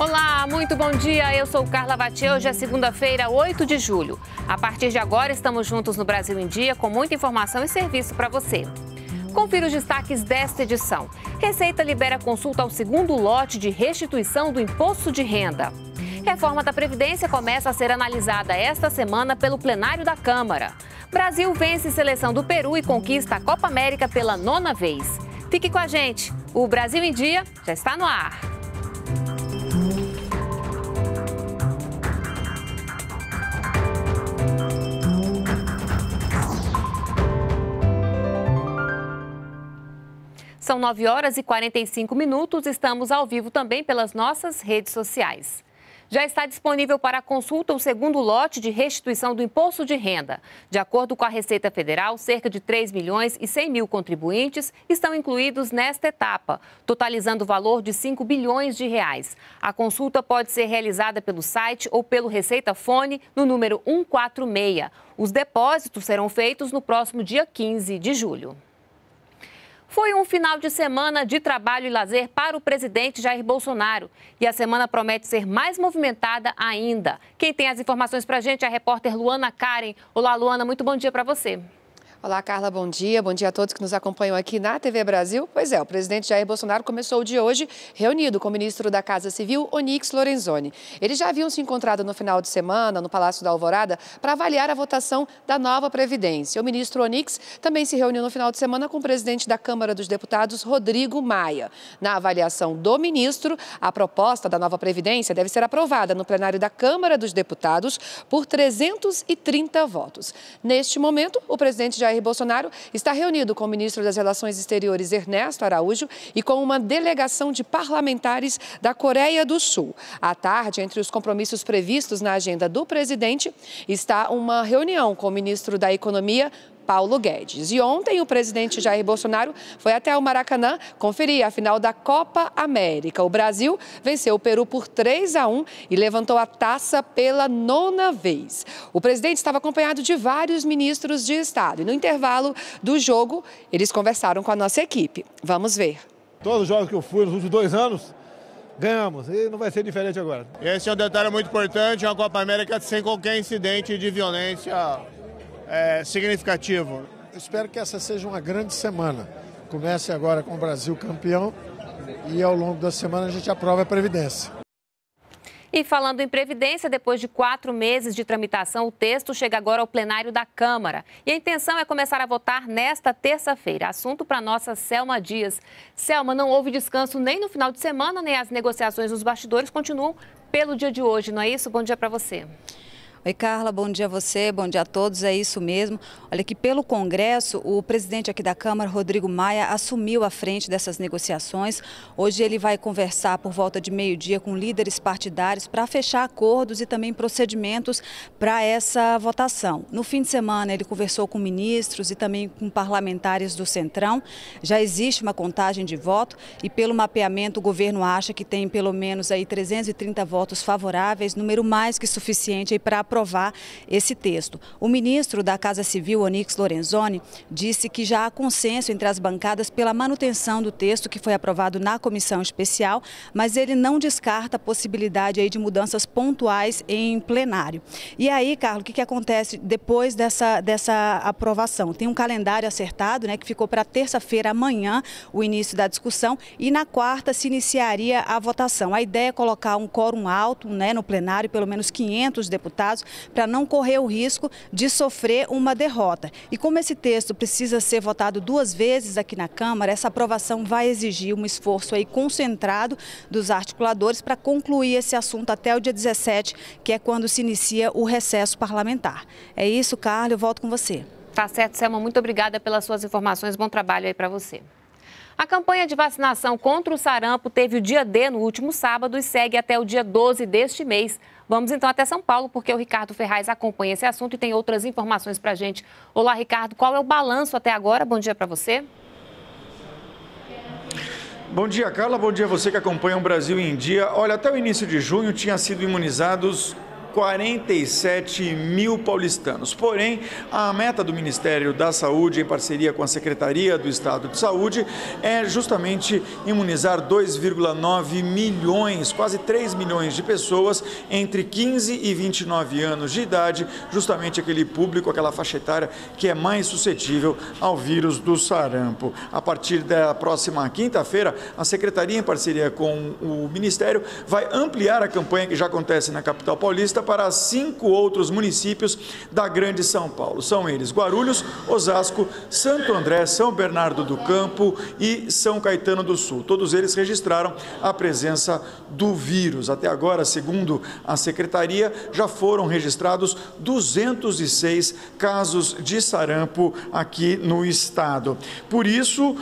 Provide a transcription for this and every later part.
Olá, muito bom dia. Eu sou Carla Vati. Hoje é segunda-feira, 8 de julho. A partir de agora, estamos juntos no Brasil em Dia com muita informação e serviço para você. Confira os destaques desta edição. Receita libera consulta ao segundo lote de restituição do imposto de renda. Reforma da Previdência começa a ser analisada esta semana pelo plenário da Câmara. Brasil vence seleção do Peru e conquista a Copa América pela nona vez. Fique com a gente. O Brasil em Dia já está no ar. São 9 horas e 45 minutos. Estamos ao vivo também pelas nossas redes sociais. Já está disponível para consulta o segundo lote de restituição do imposto de renda. De acordo com a Receita Federal, cerca de 3 milhões e 100 mil contribuintes estão incluídos nesta etapa, totalizando o valor de 5 bilhões de reais. A consulta pode ser realizada pelo site ou pelo Receita Fone no número 146. Os depósitos serão feitos no próximo dia 15 de julho. Foi um final de semana de trabalho e lazer para o presidente Jair Bolsonaro. E a semana promete ser mais movimentada ainda. Quem tem as informações para a gente é a repórter Luana Karen. Olá, Luana, muito bom dia para você. Olá, Carla, bom dia. Bom dia a todos que nos acompanham aqui na TV Brasil. Pois é, o presidente Jair Bolsonaro começou o dia hoje reunido com o ministro da Casa Civil, Onix Lorenzoni. Eles já haviam se encontrado no final de semana, no Palácio da Alvorada, para avaliar a votação da nova Previdência. O ministro Onix também se reuniu no final de semana com o presidente da Câmara dos Deputados, Rodrigo Maia. Na avaliação do ministro, a proposta da nova Previdência deve ser aprovada no plenário da Câmara dos Deputados por 330 votos. Neste momento, o presidente Jair Jair Bolsonaro está reunido com o ministro das Relações Exteriores, Ernesto Araújo, e com uma delegação de parlamentares da Coreia do Sul. À tarde, entre os compromissos previstos na agenda do presidente, está uma reunião com o ministro da Economia, Paulo Guedes. E ontem o presidente Jair Bolsonaro foi até o Maracanã conferir a final da Copa América. O Brasil venceu o Peru por 3 a 1 e levantou a taça pela nona vez. O presidente estava acompanhado de vários ministros de Estado e no intervalo do jogo eles conversaram com a nossa equipe. Vamos ver. Todos os jogos que eu fui nos últimos dois anos, ganhamos. E não vai ser diferente agora. Esse é um detalhe muito importante, uma Copa América sem qualquer incidente de violência é, significativo? Espero que essa seja uma grande semana. Comece agora com o Brasil campeão e ao longo da semana a gente aprova a Previdência. E falando em Previdência, depois de quatro meses de tramitação, o texto chega agora ao plenário da Câmara. E a intenção é começar a votar nesta terça-feira. Assunto para nossa Selma Dias. Selma, não houve descanso nem no final de semana, nem as negociações nos bastidores continuam pelo dia de hoje, não é isso? Bom dia para você. Oi, Carla, bom dia a você, bom dia a todos, é isso mesmo. Olha que pelo Congresso, o presidente aqui da Câmara, Rodrigo Maia, assumiu a frente dessas negociações. Hoje ele vai conversar por volta de meio-dia com líderes partidários para fechar acordos e também procedimentos para essa votação. No fim de semana, ele conversou com ministros e também com parlamentares do Centrão. Já existe uma contagem de voto e pelo mapeamento o governo acha que tem pelo menos aí 330 votos favoráveis, número mais que suficiente para aprovar esse texto. O ministro da Casa Civil, Onix Lorenzoni, disse que já há consenso entre as bancadas pela manutenção do texto que foi aprovado na comissão especial, mas ele não descarta a possibilidade aí de mudanças pontuais em plenário. E aí, Carlos, o que, que acontece depois dessa, dessa aprovação? Tem um calendário acertado, né, que ficou para terça-feira, amanhã, o início da discussão, e na quarta se iniciaria a votação. A ideia é colocar um quórum alto né, no plenário, pelo menos 500 deputados, para não correr o risco de sofrer uma derrota. E como esse texto precisa ser votado duas vezes aqui na Câmara, essa aprovação vai exigir um esforço aí concentrado dos articuladores para concluir esse assunto até o dia 17, que é quando se inicia o recesso parlamentar. É isso, Carla, eu volto com você. Tá certo, Selma. Muito obrigada pelas suas informações. Bom trabalho aí para você. A campanha de vacinação contra o sarampo teve o dia D no último sábado e segue até o dia 12 deste mês. Vamos então até São Paulo, porque o Ricardo Ferraz acompanha esse assunto e tem outras informações para a gente. Olá, Ricardo, qual é o balanço até agora? Bom dia para você. Bom dia, Carla. Bom dia a você que acompanha o Brasil em Dia. Olha, até o início de junho tinha sido imunizados 47 mil paulistanos. Porém, a meta do Ministério da Saúde, em parceria com a Secretaria do Estado de Saúde, é justamente imunizar 2,9 milhões, quase 3 milhões de pessoas entre 15 e 29 anos de idade, justamente aquele público, aquela faixa etária que é mais suscetível ao vírus do sarampo. A partir da próxima quinta-feira, a Secretaria, em parceria com o Ministério, vai ampliar a campanha que já acontece na capital paulista lista para cinco outros municípios da Grande São Paulo. São eles Guarulhos, Osasco, Santo André, São Bernardo do Campo e São Caetano do Sul. Todos eles registraram a presença do vírus. Até agora, segundo a secretaria, já foram registrados 206 casos de sarampo aqui no estado. Por isso,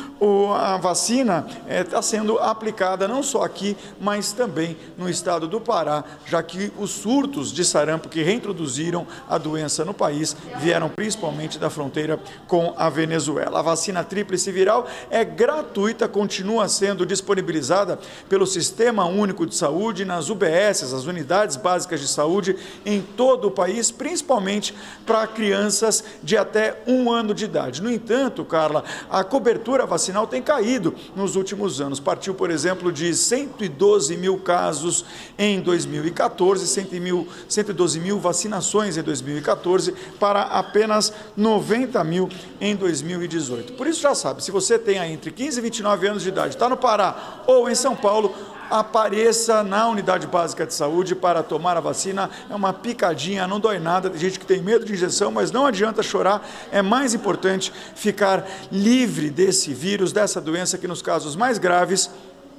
a vacina está é, sendo aplicada não só aqui, mas também no estado do Pará, já que os surtos de sarampo que reintroduziram a doença no país vieram principalmente da fronteira com a Venezuela. A vacina tríplice viral é gratuita, continua sendo disponibilizada pelo Sistema Único de Saúde nas UBSs, as Unidades Básicas de Saúde, em todo o país, principalmente para crianças de até um ano de idade. No entanto, Carla, a cobertura vacinal tem caído nos últimos anos. Partiu, por exemplo, de 112 mil casos em 2014, 100 mil, 112 mil vacinações em 2014 para apenas 90 mil em 2018. Por isso já sabe, se você tem aí entre 15 e 29 anos de idade, está no Pará ou em São Paulo, apareça na unidade básica de saúde para tomar a vacina. É uma picadinha, não dói nada. Tem gente que tem medo de injeção, mas não adianta chorar. É mais importante ficar livre desse vírus, dessa doença que, nos casos mais graves,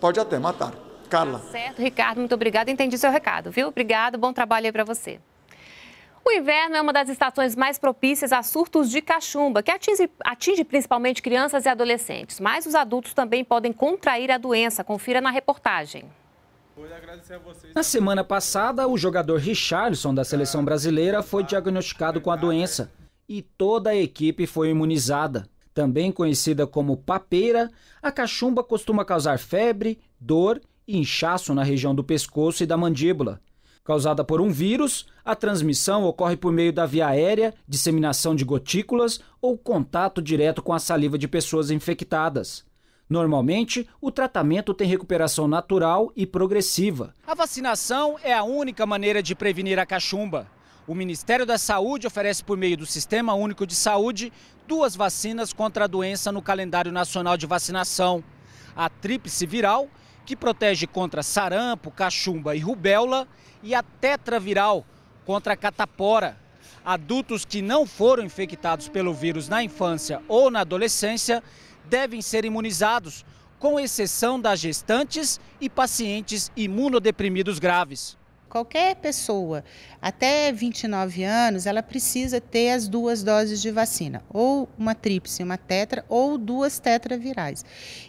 pode até matar. Carla. Tá certo, Ricardo, muito obrigado. Entendi seu recado, viu? Obrigado, bom trabalho aí para você. O inverno é uma das estações mais propícias a surtos de cachumba, que atinge, atinge principalmente crianças e adolescentes, mas os adultos também podem contrair a doença. Confira na reportagem. Na semana passada, o jogador Richarlison da seleção brasileira foi diagnosticado com a doença e toda a equipe foi imunizada. Também conhecida como papeira, a cachumba costuma causar febre, dor e inchaço na região do pescoço e da mandíbula. Causada por um vírus, a transmissão ocorre por meio da via aérea, disseminação de gotículas ou contato direto com a saliva de pessoas infectadas. Normalmente, o tratamento tem recuperação natural e progressiva. A vacinação é a única maneira de prevenir a cachumba. O Ministério da Saúde oferece, por meio do Sistema Único de Saúde, duas vacinas contra a doença no calendário nacional de vacinação a tríplice viral, que protege contra sarampo, cachumba e rubéola, e a tetraviral, contra a catapora. Adultos que não foram infectados pelo vírus na infância ou na adolescência devem ser imunizados, com exceção das gestantes e pacientes imunodeprimidos graves. Qualquer pessoa até 29 anos, ela precisa ter as duas doses de vacina, ou uma tríplice, uma tetra, ou duas tetravirais.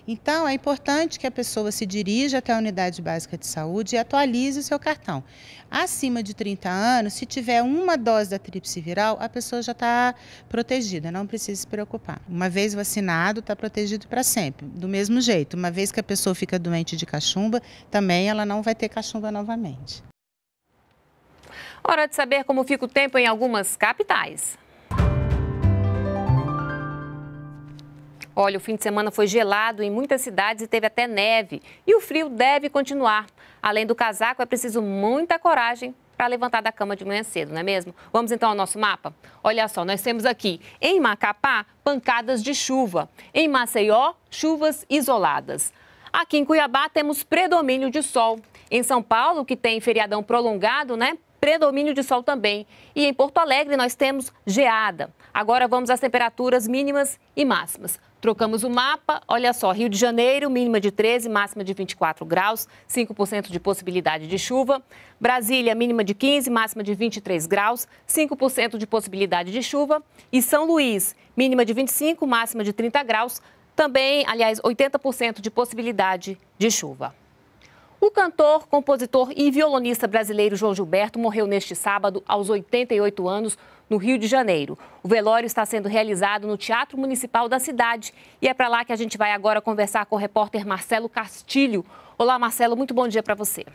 Então, é importante que a pessoa se dirija até a unidade básica de saúde e atualize o seu cartão. Acima de 30 anos, se tiver uma dose da tríplice viral, a pessoa já está protegida, não precisa se preocupar. Uma vez vacinado, está protegido para sempre. Do mesmo jeito, uma vez que a pessoa fica doente de cachumba, também ela não vai ter cachumba novamente. Hora de saber como fica o tempo em algumas capitais. Olha, o fim de semana foi gelado em muitas cidades e teve até neve. E o frio deve continuar. Além do casaco, é preciso muita coragem para levantar da cama de manhã cedo, não é mesmo? Vamos então ao nosso mapa? Olha só, nós temos aqui em Macapá pancadas de chuva, em Maceió, chuvas isoladas. Aqui em Cuiabá temos predomínio de sol. Em São Paulo, que tem feriadão prolongado, né? predomínio de sol também. E em Porto Alegre nós temos geada. Agora vamos às temperaturas mínimas e máximas. Trocamos o mapa, olha só, Rio de Janeiro, mínima de 13, máxima de 24 graus, 5% de possibilidade de chuva. Brasília, mínima de 15, máxima de 23 graus, 5% de possibilidade de chuva. E São Luís, mínima de 25, máxima de 30 graus, também, aliás, 80% de possibilidade de chuva. O cantor, compositor e violonista brasileiro João Gilberto morreu neste sábado, aos 88 anos, no Rio de Janeiro. O velório está sendo realizado no Teatro Municipal da cidade e é para lá que a gente vai agora conversar com o repórter Marcelo Castilho. Olá, Marcelo, muito bom dia para você.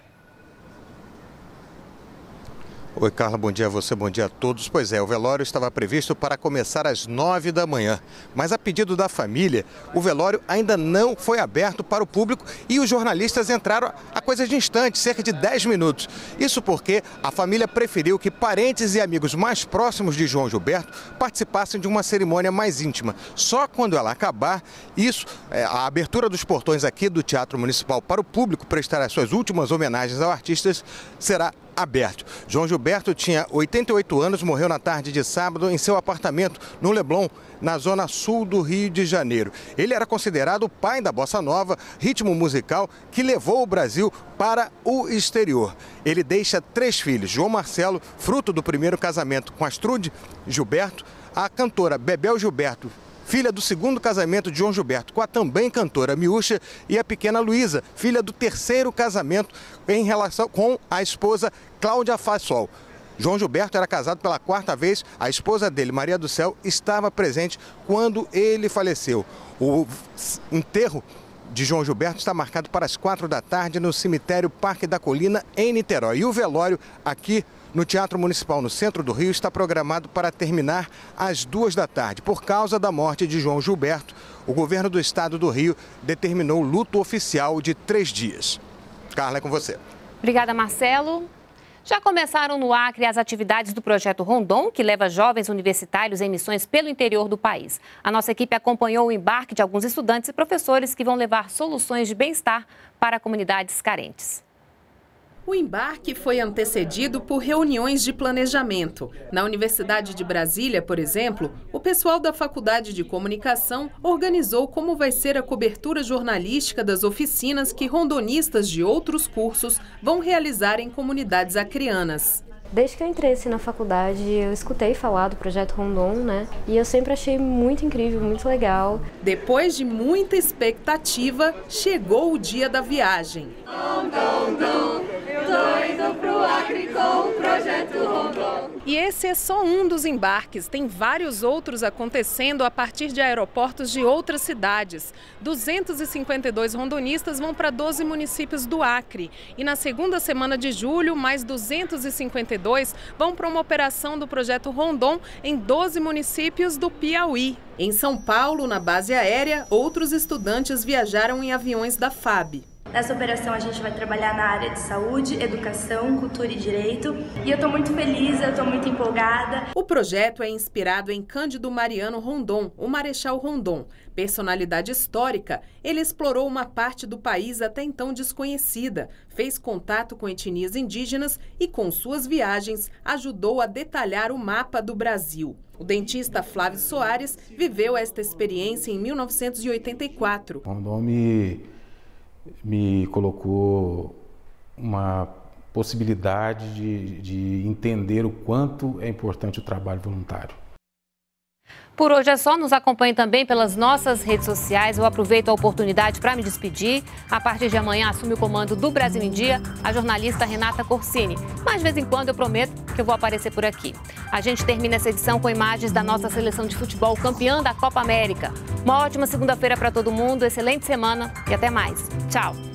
Oi, Carla, bom dia a você, bom dia a todos. Pois é, o velório estava previsto para começar às nove da manhã, mas a pedido da família, o velório ainda não foi aberto para o público e os jornalistas entraram a coisa de instante, cerca de dez minutos. Isso porque a família preferiu que parentes e amigos mais próximos de João Gilberto participassem de uma cerimônia mais íntima. Só quando ela acabar, isso, é, a abertura dos portões aqui do Teatro Municipal para o público prestar as suas últimas homenagens ao artista será aberto. João Gilberto tinha 88 anos, morreu na tarde de sábado em seu apartamento no Leblon, na zona sul do Rio de Janeiro. Ele era considerado o pai da bossa nova, ritmo musical que levou o Brasil para o exterior. Ele deixa três filhos: João Marcelo, fruto do primeiro casamento com Astrude Gilberto, a cantora Bebel Gilberto, filha do segundo casamento de João Gilberto, com a também cantora Miúcha, e a pequena Luísa, filha do terceiro casamento em relação com a esposa Cláudia Fassol. João Gilberto era casado pela quarta vez, a esposa dele, Maria do Céu, estava presente quando ele faleceu. O enterro de João Gilberto está marcado para as quatro da tarde no cemitério Parque da Colina, em Niterói. E o velório aqui no Teatro Municipal, no centro do Rio, está programado para terminar às duas da tarde. Por causa da morte de João Gilberto, o governo do estado do Rio determinou luto oficial de três dias. Carla, é com você. Obrigada, Marcelo. Já começaram no Acre as atividades do projeto Rondon, que leva jovens universitários em missões pelo interior do país. A nossa equipe acompanhou o embarque de alguns estudantes e professores que vão levar soluções de bem-estar para comunidades carentes. O embarque foi antecedido por reuniões de planejamento. Na Universidade de Brasília, por exemplo, o pessoal da Faculdade de Comunicação organizou como vai ser a cobertura jornalística das oficinas que rondonistas de outros cursos vão realizar em comunidades acrianas. Desde que eu entrei assim, na faculdade, eu escutei falar do projeto Rondon, né? E eu sempre achei muito incrível, muito legal. Depois de muita expectativa, chegou o dia da viagem doido pro Acre com o Projeto Rondon. E esse é só um dos embarques, tem vários outros acontecendo a partir de aeroportos de outras cidades. 252 rondonistas vão para 12 municípios do Acre. E na segunda semana de julho, mais 252 vão para uma operação do Projeto Rondon em 12 municípios do Piauí. Em São Paulo, na base aérea, outros estudantes viajaram em aviões da FAB. Nessa operação a gente vai trabalhar na área de saúde, educação, cultura e direito. E eu estou muito feliz, eu estou muito empolgada. O projeto é inspirado em Cândido Mariano Rondon, o Marechal Rondon. Personalidade histórica, ele explorou uma parte do país até então desconhecida, fez contato com etnias indígenas e, com suas viagens, ajudou a detalhar o mapa do Brasil. O dentista Flávio Soares viveu esta experiência em 1984. Rondon me me colocou uma possibilidade de, de entender o quanto é importante o trabalho voluntário. Por hoje é só, nos acompanhe também pelas nossas redes sociais. Eu aproveito a oportunidade para me despedir. A partir de amanhã assume o comando do Brasil em Dia a jornalista Renata Corsini. Mas de vez em quando eu prometo que eu vou aparecer por aqui. A gente termina essa edição com imagens da nossa seleção de futebol campeã da Copa América. Uma ótima segunda-feira para todo mundo, excelente semana e até mais. Tchau!